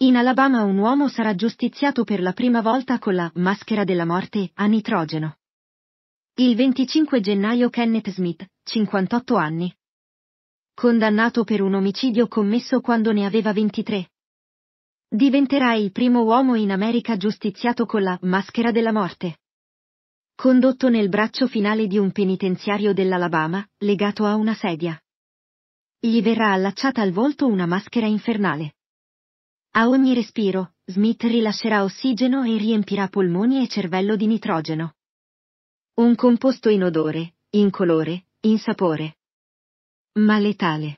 In Alabama un uomo sarà giustiziato per la prima volta con la maschera della morte a nitrogeno. Il 25 gennaio Kenneth Smith, 58 anni. Condannato per un omicidio commesso quando ne aveva 23. Diventerà il primo uomo in America giustiziato con la maschera della morte. Condotto nel braccio finale di un penitenziario dell'Alabama, legato a una sedia. Gli verrà allacciata al volto una maschera infernale. A ogni respiro, Smith rilascerà ossigeno e riempirà polmoni e cervello di nitrogeno. Un composto inodore, incolore, insapore. Ma letale.